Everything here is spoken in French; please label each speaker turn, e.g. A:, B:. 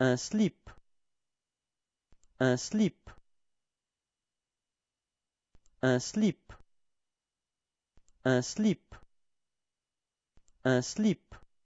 A: Un slip. Un slip. Un slip. Un slip. Un slip.